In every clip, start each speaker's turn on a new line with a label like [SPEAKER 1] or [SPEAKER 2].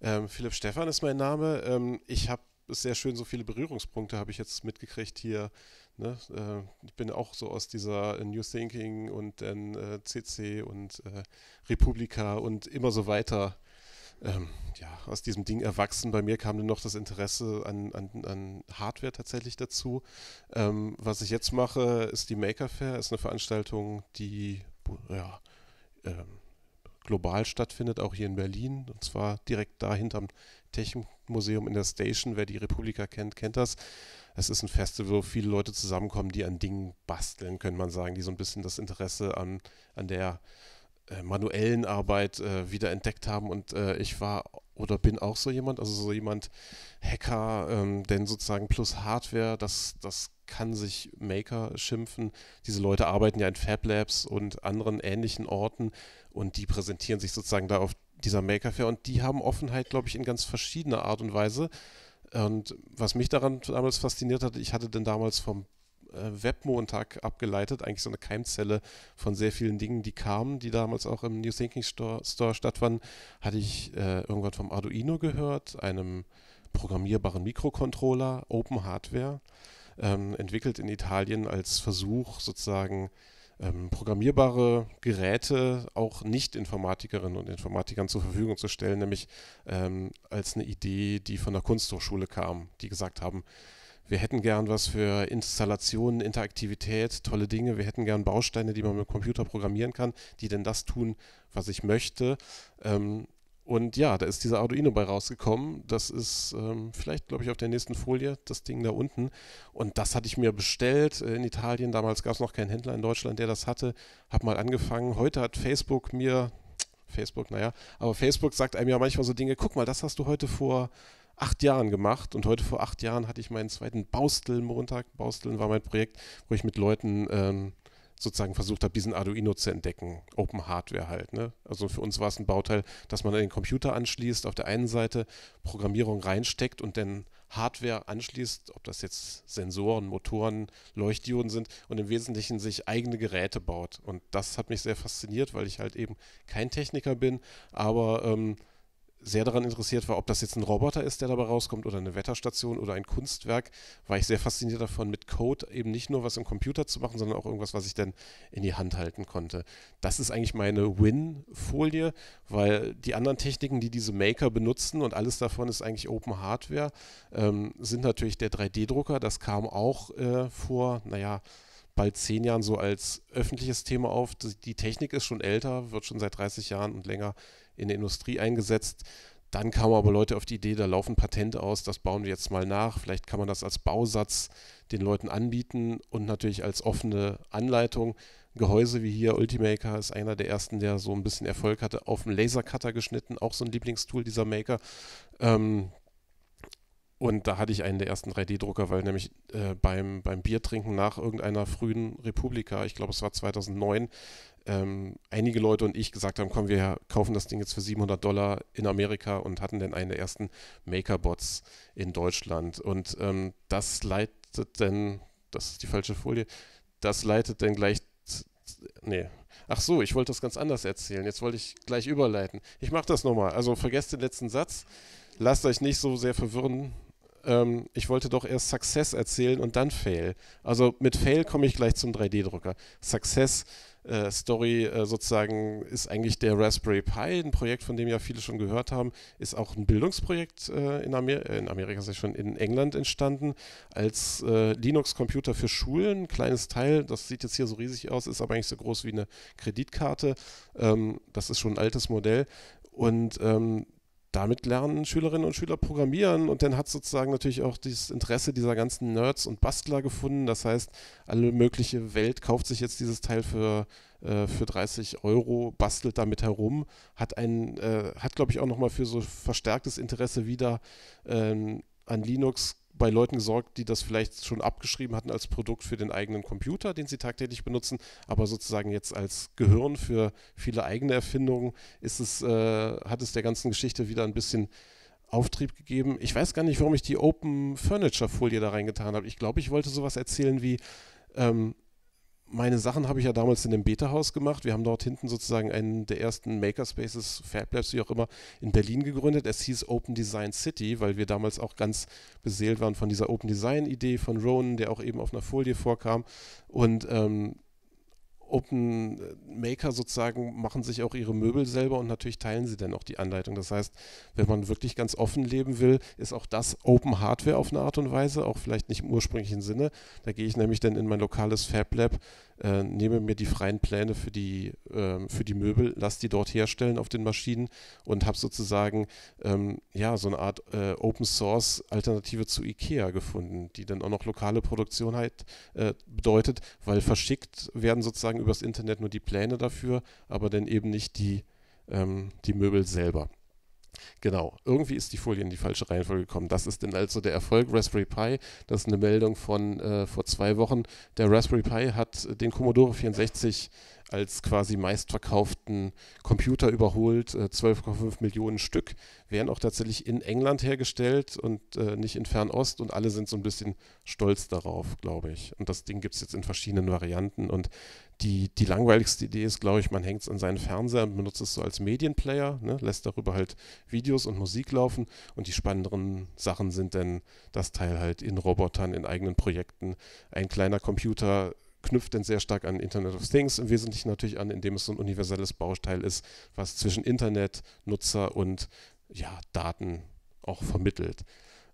[SPEAKER 1] Ähm, Philipp Stefan ist mein Name. Ähm, ich habe sehr schön, so viele Berührungspunkte habe ich jetzt mitgekriegt hier. Ne? Äh, ich bin auch so aus dieser äh, New Thinking und dann äh, CC und äh, Republika und immer so weiter. Ähm, ja, aus diesem Ding erwachsen. Bei mir kam dann noch das Interesse an, an, an Hardware tatsächlich dazu. Ähm, was ich jetzt mache, ist die Maker Fair, ist eine Veranstaltung, die ja, ähm, global stattfindet, auch hier in Berlin. Und zwar direkt da hinterm Technikmuseum in der Station. Wer die Republika kennt, kennt das. Es ist ein Festival, wo viele Leute zusammenkommen, die an Dingen basteln, könnte man sagen, die so ein bisschen das Interesse an, an der äh, manuellen Arbeit äh, wieder entdeckt haben. Und äh, ich war oder bin auch so jemand, also so jemand Hacker, ähm, denn sozusagen plus Hardware, das, das kann sich Maker schimpfen. Diese Leute arbeiten ja in Fab Labs und anderen ähnlichen Orten und die präsentieren sich sozusagen da auf dieser Maker Fair und die haben Offenheit, glaube ich, in ganz verschiedener Art und Weise. Und was mich daran damals fasziniert hat, ich hatte denn damals vom äh, Webmontag abgeleitet, eigentlich so eine Keimzelle von sehr vielen Dingen, die kamen, die damals auch im New Thinking Store, Store stattfanden, hatte ich äh, irgendwann vom Arduino gehört, einem programmierbaren Mikrocontroller, Open Hardware ähm, entwickelt in Italien als Versuch, sozusagen ähm, programmierbare Geräte auch Nicht-Informatikerinnen und Informatikern zur Verfügung zu stellen, nämlich ähm, als eine Idee, die von der Kunsthochschule kam, die gesagt haben, wir hätten gern was für Installationen, Interaktivität, tolle Dinge. Wir hätten gern Bausteine, die man mit dem Computer programmieren kann, die denn das tun, was ich möchte. Ähm, und ja, da ist dieser Arduino bei rausgekommen. Das ist ähm, vielleicht, glaube ich, auf der nächsten Folie, das Ding da unten. Und das hatte ich mir bestellt äh, in Italien. Damals gab es noch keinen Händler in Deutschland, der das hatte. Hab mal angefangen. Heute hat Facebook mir, Facebook, naja, aber Facebook sagt einem ja manchmal so Dinge, guck mal, das hast du heute vor acht Jahren gemacht und heute vor acht Jahren hatte ich meinen zweiten Bausteln-Montag. Bausteln war mein Projekt, wo ich mit Leuten ähm, sozusagen versucht habe, diesen Arduino zu entdecken. Open Hardware halt. Ne? Also für uns war es ein Bauteil, dass man den Computer anschließt, auf der einen Seite Programmierung reinsteckt und dann Hardware anschließt, ob das jetzt Sensoren, Motoren, Leuchtdioden sind und im Wesentlichen sich eigene Geräte baut. Und das hat mich sehr fasziniert, weil ich halt eben kein Techniker bin, aber ähm, sehr daran interessiert war, ob das jetzt ein Roboter ist, der dabei rauskommt oder eine Wetterstation oder ein Kunstwerk, war ich sehr fasziniert davon, mit Code eben nicht nur was im Computer zu machen, sondern auch irgendwas, was ich dann in die Hand halten konnte. Das ist eigentlich meine Win-Folie, weil die anderen Techniken, die diese Maker benutzen und alles davon ist eigentlich Open Hardware, ähm, sind natürlich der 3D-Drucker. Das kam auch äh, vor, naja, bald zehn Jahren so als öffentliches Thema auf. Die Technik ist schon älter, wird schon seit 30 Jahren und länger in der Industrie eingesetzt. Dann kamen aber Leute auf die Idee, da laufen Patente aus, das bauen wir jetzt mal nach. Vielleicht kann man das als Bausatz den Leuten anbieten und natürlich als offene Anleitung. Gehäuse wie hier, Ultimaker ist einer der ersten, der so ein bisschen Erfolg hatte, auf dem Lasercutter geschnitten, auch so ein Lieblingstool dieser Maker. Ähm, und da hatte ich einen der ersten 3D-Drucker, weil nämlich äh, beim, beim Biertrinken nach irgendeiner frühen Republika, ich glaube es war 2009, ähm, einige Leute und ich gesagt haben, komm, wir kaufen das Ding jetzt für 700 Dollar in Amerika und hatten dann einen der ersten Makerbots in Deutschland. Und ähm, das leitet dann, das ist die falsche Folie, das leitet dann gleich, nee, Ach so, ich wollte das ganz anders erzählen. Jetzt wollte ich gleich überleiten. Ich mache das nochmal. Also vergesst den letzten Satz. Lasst euch nicht so sehr verwirren ähm, ich wollte doch erst Success erzählen und dann Fail. Also mit Fail komme ich gleich zum 3D-Drucker. Success äh, Story äh, sozusagen ist eigentlich der Raspberry Pi, ein Projekt, von dem ja viele schon gehört haben, ist auch ein Bildungsprojekt äh, in, Amer in Amerika, ist schon in England entstanden, als äh, Linux-Computer für Schulen, kleines Teil, das sieht jetzt hier so riesig aus, ist aber eigentlich so groß wie eine Kreditkarte. Ähm, das ist schon ein altes Modell. Und ähm, damit lernen Schülerinnen und Schüler programmieren und dann hat sozusagen natürlich auch das Interesse dieser ganzen Nerds und Bastler gefunden. Das heißt, alle mögliche Welt kauft sich jetzt dieses Teil für, äh, für 30 Euro, bastelt damit herum, hat ein, äh, hat glaube ich auch nochmal für so verstärktes Interesse wieder ähm, an Linux bei Leuten gesorgt, die das vielleicht schon abgeschrieben hatten als Produkt für den eigenen Computer, den sie tagtäglich benutzen, aber sozusagen jetzt als Gehirn für viele eigene Erfindungen ist es, äh, hat es der ganzen Geschichte wieder ein bisschen Auftrieb gegeben. Ich weiß gar nicht, warum ich die Open Furniture Folie da reingetan habe. Ich glaube, ich wollte sowas erzählen wie, ähm, meine Sachen habe ich ja damals in dem Beta-Haus gemacht. Wir haben dort hinten sozusagen einen der ersten Makerspaces, Fablabs, wie auch immer, in Berlin gegründet. Es hieß Open Design City, weil wir damals auch ganz beseelt waren von dieser Open Design-Idee von Ronan, der auch eben auf einer Folie vorkam. Und ähm, Open Maker sozusagen machen sich auch ihre Möbel selber und natürlich teilen sie dann auch die Anleitung. Das heißt, wenn man wirklich ganz offen leben will, ist auch das Open Hardware auf eine Art und Weise, auch vielleicht nicht im ursprünglichen Sinne. Da gehe ich nämlich dann in mein lokales Fab Lab äh, nehme mir die freien Pläne für die, äh, für die Möbel, lasse die dort herstellen auf den Maschinen und habe sozusagen ähm, ja, so eine Art äh, Open Source Alternative zu IKEA gefunden, die dann auch noch lokale Produktion halt, äh, bedeutet, weil verschickt werden sozusagen übers Internet nur die Pläne dafür, aber dann eben nicht die, ähm, die Möbel selber. Genau, irgendwie ist die Folie in die falsche Reihenfolge gekommen. Das ist denn also der Erfolg Raspberry Pi. Das ist eine Meldung von äh, vor zwei Wochen. Der Raspberry Pi hat den Commodore 64 als quasi meistverkauften Computer überholt. 12,5 äh, Millionen Stück werden auch tatsächlich in England hergestellt und äh, nicht in Fernost und alle sind so ein bisschen stolz darauf, glaube ich. Und das Ding gibt es jetzt in verschiedenen Varianten und die, die langweiligste Idee ist, glaube ich, man hängt es an seinen Fernseher und benutzt es so als Medienplayer, ne? lässt darüber halt Videos und Musik laufen und die spannenderen Sachen sind dann das Teil halt in Robotern, in eigenen Projekten, ein kleiner Computer knüpft denn sehr stark an Internet of Things, im Wesentlichen natürlich an, indem es so ein universelles Bausteil ist, was zwischen Internet, Nutzer und ja, Daten auch vermittelt.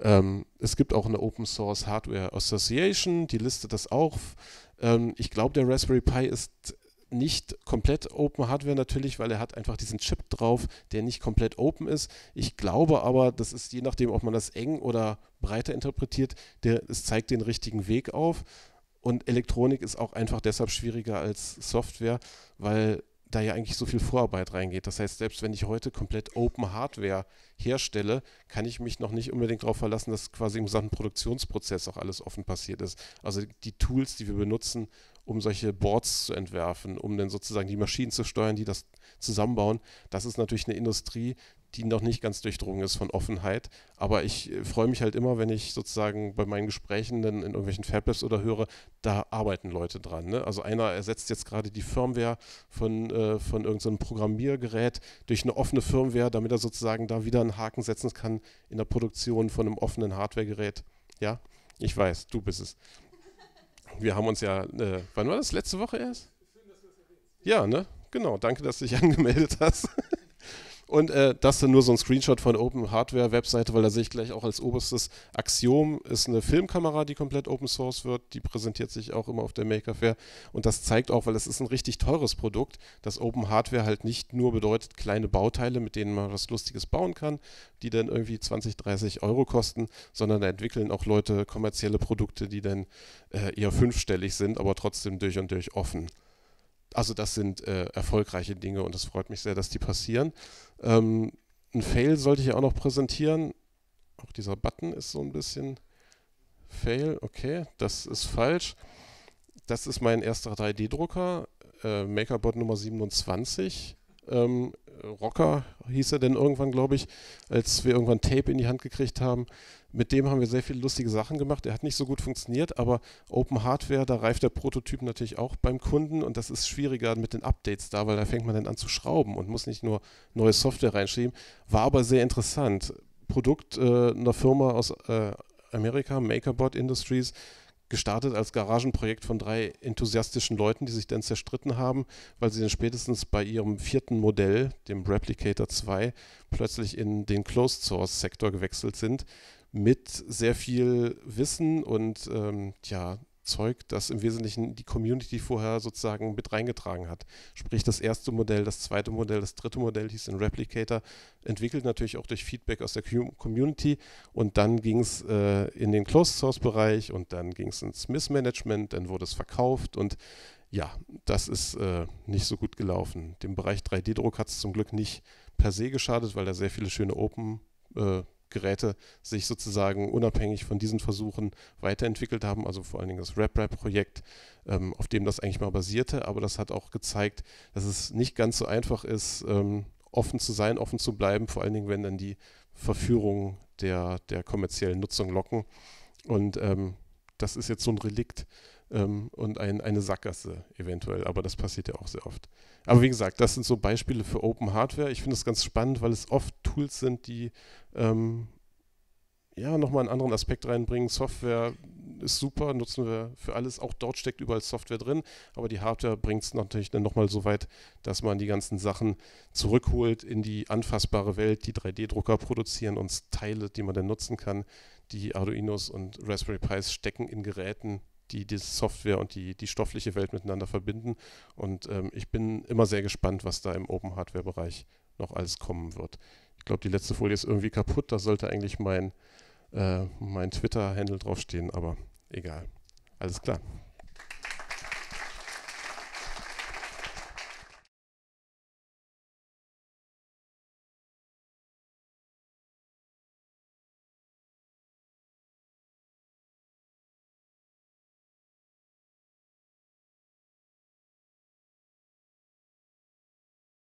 [SPEAKER 1] Ähm, es gibt auch eine Open Source Hardware Association, die listet das auf. Ähm, ich glaube, der Raspberry Pi ist nicht komplett Open Hardware natürlich, weil er hat einfach diesen Chip drauf, der nicht komplett Open ist. Ich glaube aber, das ist je nachdem, ob man das eng oder breiter interpretiert, der, es zeigt den richtigen Weg auf. Und Elektronik ist auch einfach deshalb schwieriger als Software, weil da ja eigentlich so viel Vorarbeit reingeht. Das heißt, selbst wenn ich heute komplett Open Hardware herstelle, kann ich mich noch nicht unbedingt darauf verlassen, dass quasi im gesamten Produktionsprozess auch alles offen passiert ist. Also die Tools, die wir benutzen, um solche Boards zu entwerfen, um dann sozusagen die Maschinen zu steuern, die das zusammenbauen, das ist natürlich eine Industrie, die noch nicht ganz durchdrungen ist von Offenheit. Aber ich äh, freue mich halt immer, wenn ich sozusagen bei meinen Gesprächen dann in irgendwelchen Fablabs oder höre, da arbeiten Leute dran. Ne? Also einer ersetzt jetzt gerade die Firmware von, äh, von irgendeinem so Programmiergerät durch eine offene Firmware, damit er sozusagen da wieder einen Haken setzen kann in der Produktion von einem offenen Hardwaregerät. Ja, ich weiß, du bist es. Wir haben uns ja, äh, wann war das? Letzte Woche erst? Ja, ne? Genau, danke, dass du dich angemeldet hast. Und äh, das dann nur so ein Screenshot von Open Hardware Webseite, weil da sehe ich gleich auch als oberstes Axiom ist eine Filmkamera, die komplett Open Source wird. Die präsentiert sich auch immer auf der Maker Fair. Und das zeigt auch, weil es ist ein richtig teures Produkt, dass Open Hardware halt nicht nur bedeutet kleine Bauteile, mit denen man was Lustiges bauen kann, die dann irgendwie 20, 30 Euro kosten, sondern da entwickeln auch Leute kommerzielle Produkte, die dann äh, eher fünfstellig sind, aber trotzdem durch und durch offen also das sind äh, erfolgreiche Dinge und es freut mich sehr, dass die passieren. Ähm, ein Fail sollte ich ja auch noch präsentieren. Auch dieser Button ist so ein bisschen Fail. Okay, das ist falsch. Das ist mein erster 3D-Drucker, äh, MakerBot Nummer 27. Ähm, Rocker hieß er denn irgendwann, glaube ich, als wir irgendwann Tape in die Hand gekriegt haben. Mit dem haben wir sehr viele lustige Sachen gemacht. Er hat nicht so gut funktioniert, aber Open Hardware, da reift der Prototyp natürlich auch beim Kunden und das ist schwieriger mit den Updates da, weil da fängt man dann an zu schrauben und muss nicht nur neue Software reinschieben. War aber sehr interessant. Produkt äh, einer Firma aus äh, Amerika, MakerBot Industries, gestartet als Garagenprojekt von drei enthusiastischen Leuten, die sich dann zerstritten haben, weil sie dann spätestens bei ihrem vierten Modell, dem Replicator 2, plötzlich in den Closed Source Sektor gewechselt sind mit sehr viel Wissen und ähm, ja, Zeug, das im Wesentlichen die Community vorher sozusagen mit reingetragen hat. Sprich, das erste Modell, das zweite Modell, das dritte Modell hieß ein Replicator, entwickelt natürlich auch durch Feedback aus der Community und dann ging es äh, in den Closed Source Bereich und dann ging es ins Missmanagement, dann wurde es verkauft und ja, das ist äh, nicht so gut gelaufen. Dem Bereich 3D-Druck hat es zum Glück nicht per se geschadet, weil da sehr viele schöne Open äh, Geräte sich sozusagen unabhängig von diesen Versuchen weiterentwickelt haben, also vor allen Dingen das RapRap-Projekt, ähm, auf dem das eigentlich mal basierte, aber das hat auch gezeigt, dass es nicht ganz so einfach ist, ähm, offen zu sein, offen zu bleiben, vor allen Dingen, wenn dann die Verführungen der, der kommerziellen Nutzung locken. Und ähm, das ist jetzt so ein Relikt ähm, und ein, eine Sackgasse eventuell, aber das passiert ja auch sehr oft. Aber wie gesagt, das sind so Beispiele für Open Hardware. Ich finde es ganz spannend, weil es oft Tools sind, die ähm, ja nochmal einen anderen Aspekt reinbringen. Software ist super, nutzen wir für alles. Auch dort steckt überall Software drin, aber die Hardware bringt es natürlich dann nochmal so weit, dass man die ganzen Sachen zurückholt in die anfassbare Welt, die 3D-Drucker produzieren und Teile, die man dann nutzen kann. Die Arduinos und Raspberry Pis stecken in Geräten, die die Software und die, die stoffliche Welt miteinander verbinden. Und ähm, ich bin immer sehr gespannt, was da im Open-Hardware-Bereich noch alles kommen wird. Ich glaube, die letzte Folie ist irgendwie kaputt. Da sollte eigentlich mein, äh, mein Twitter-Handle draufstehen, aber egal. Alles klar.